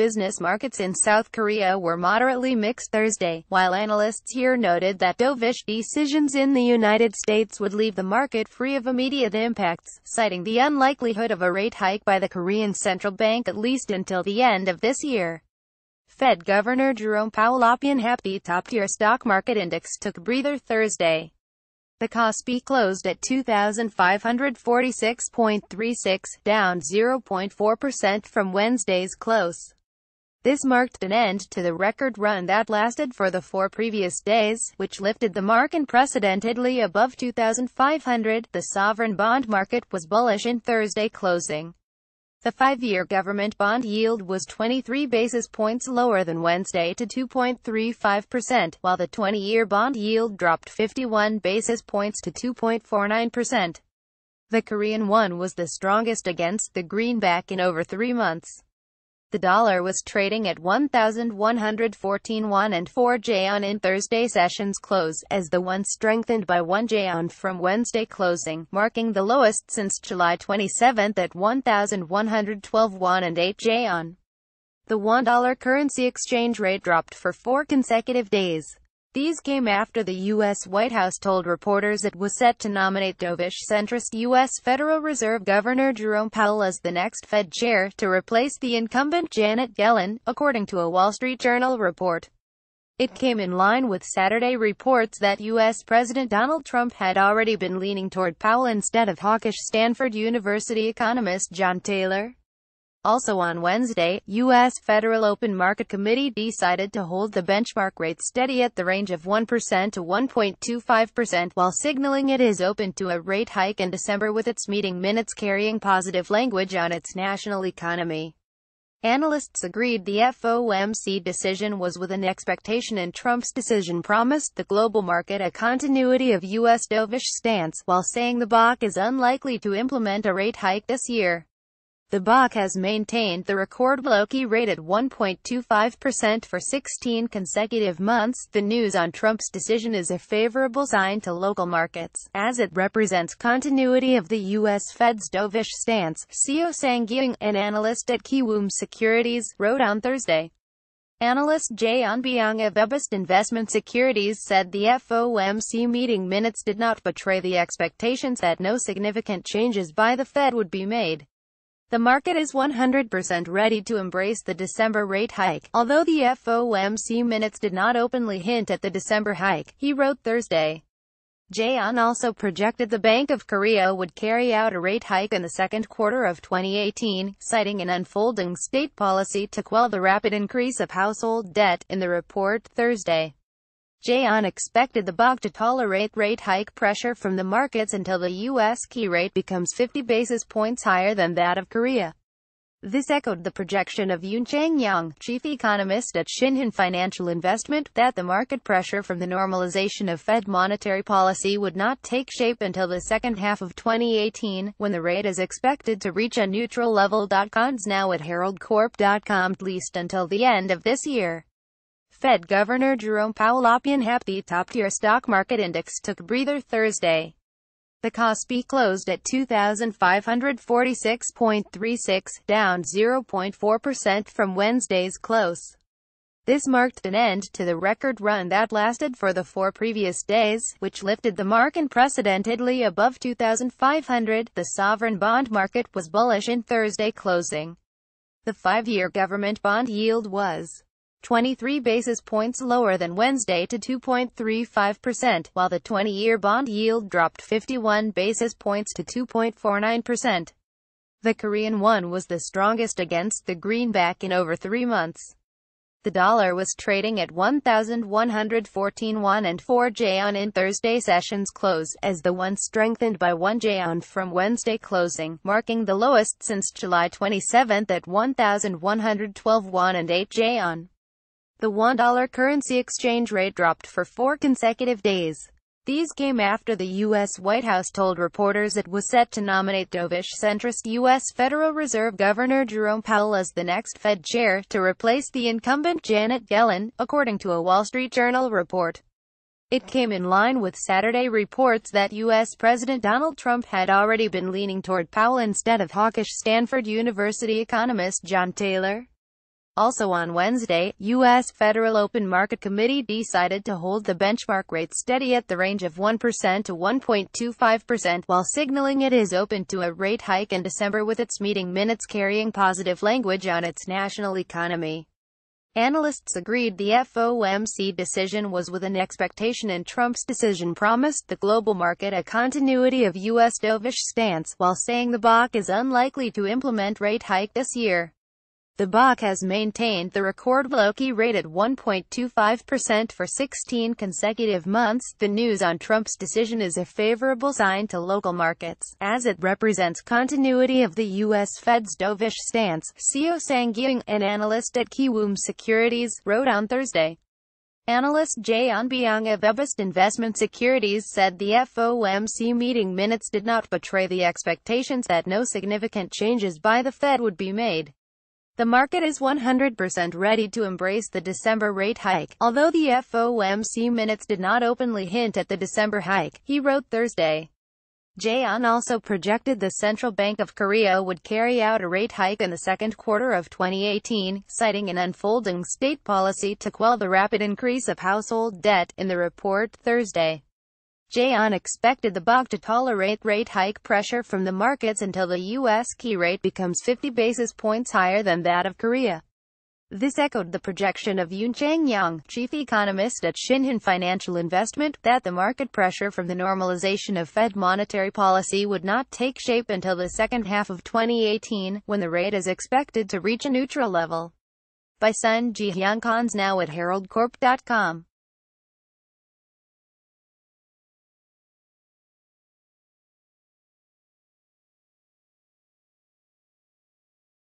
Business markets in South Korea were moderately mixed Thursday, while analysts here noted that dovish decisions in the United States would leave the market free of immediate impacts, citing the unlikelihood of a rate hike by the Korean central bank at least until the end of this year. Fed Governor Jerome Powell opined happy top-tier stock market index took a breather Thursday. The Kospi closed at 2,546.36, down 0.4% from Wednesday's close. This marked an end to the record run that lasted for the four previous days, which lifted the mark unprecedentedly above 2,500. The sovereign bond market was bullish in Thursday closing. The five-year government bond yield was 23 basis points lower than Wednesday to 2.35%, while the 20-year bond yield dropped 51 basis points to 2.49%. The Korean won was the strongest against the greenback in over three months. The dollar was trading at 1,114.1 and 4 jayon in Thursday session's close, as the won strengthened by 1 jayon from Wednesday closing, marking the lowest since July 27 at 1,112.1 and 8 jayon. The $1 currency exchange rate dropped for four consecutive days. These came after the U.S. White House told reporters it was set to nominate dovish centrist U.S. Federal Reserve Governor Jerome Powell as the next Fed chair, to replace the incumbent Janet Yellen, according to a Wall Street Journal report. It came in line with Saturday reports that U.S. President Donald Trump had already been leaning toward Powell instead of hawkish Stanford University economist John Taylor. Also on Wednesday, U.S. Federal Open Market Committee decided to hold the benchmark rate steady at the range of 1% to 1.25% while signaling it is open to a rate hike in December with its meeting minutes carrying positive language on its national economy. Analysts agreed the FOMC decision was within expectation and Trump's decision promised the global market a continuity of U.S. dovish stance, while saying the BOC is unlikely to implement a rate hike this year. The Bach has maintained the record Loki rate at 1.25% for 16 consecutive months. The news on Trump's decision is a favorable sign to local markets, as it represents continuity of the U.S. Fed's dovish stance, Seo sang Ying, an analyst at Kiwoom Securities, wrote on Thursday. Analyst Jay Anbiang of Ebest Investment Securities said the FOMC meeting minutes did not betray the expectations that no significant changes by the Fed would be made. The market is 100% ready to embrace the December rate hike. Although the FOMC minutes did not openly hint at the December hike, he wrote Thursday. Jaeon also projected the Bank of Korea would carry out a rate hike in the second quarter of 2018, citing an unfolding state policy to quell the rapid increase of household debt, in the report Thursday. Jayon expected the bank to tolerate rate hike pressure from the markets until the U.S. key rate becomes 50 basis points higher than that of Korea. This echoed the projection of Yoon Chang-young, chief economist at Shinhan Financial Investment, that the market pressure from the normalization of Fed monetary policy would not take shape until the second half of 2018, when the rate is expected to reach a neutral level. Cons now at heraldcorp.com at least until the end of this year. Fed Governor Jerome Powell option happy. the top-tier stock market index took a breather Thursday. The Kospi closed at 2,546.36, down 0.4% from Wednesday's close. This marked an end to the record run that lasted for the four previous days, which lifted the mark unprecedentedly above 2,500. The sovereign bond market was bullish in Thursday closing. The five-year government bond yield was 23 basis points lower than Wednesday to 2.35%, while the 20-year bond yield dropped 51 basis points to 2.49%. The Korean won was the strongest against the greenback in over three months. The dollar was trading at 1,114 won and 4 jayon in Thursday session's close, as the won strengthened by 1 jayon from Wednesday closing, marking the lowest since July 27 at 1,112 won and 8 jayon. The one-dollar currency exchange rate dropped for four consecutive days. These came after the U.S. White House told reporters it was set to nominate dovish centrist U.S. Federal Reserve Governor Jerome Powell as the next Fed chair, to replace the incumbent Janet Yellen, according to a Wall Street Journal report. It came in line with Saturday reports that U.S. President Donald Trump had already been leaning toward Powell instead of hawkish Stanford University economist John Taylor. Also on Wednesday, U.S. Federal Open Market Committee decided to hold the benchmark rate steady at the range of 1% to 1.25%, while signaling it is open to a rate hike in December with its meeting minutes carrying positive language on its national economy. Analysts agreed the FOMC decision was within expectation and Trump's decision promised the global market a continuity of U.S. dovish stance, while saying the BOC is unlikely to implement rate hike this year. The Bach has maintained the record Loki rate at 1.25% for 16 consecutive months. The news on Trump's decision is a favorable sign to local markets, as it represents continuity of the U.S. Fed's dovish stance, Seo Sangyung, an analyst at Kiwoom Securities, wrote on Thursday. Analyst Jay Anbiang of Ebest Investment Securities said the FOMC meeting minutes did not betray the expectations that no significant changes by the Fed would be made. The market is 100% ready to embrace the December rate hike. Although the FOMC minutes did not openly hint at the December hike, he wrote Thursday. Jaeon also projected the Central Bank of Korea would carry out a rate hike in the second quarter of 2018, citing an unfolding state policy to quell the rapid increase of household debt, in the report Thursday. Jayon expected the bank to tolerate rate hike pressure from the markets until the U.S. key rate becomes 50 basis points higher than that of Korea. This echoed the projection of Yoon Chang-young, chief economist at Shinhan Financial Investment, that the market pressure from the normalization of Fed monetary policy would not take shape until the second half of 2018, when the rate is expected to reach a neutral level. By Sun Ji Hyung Cons now at heraldcorp.com.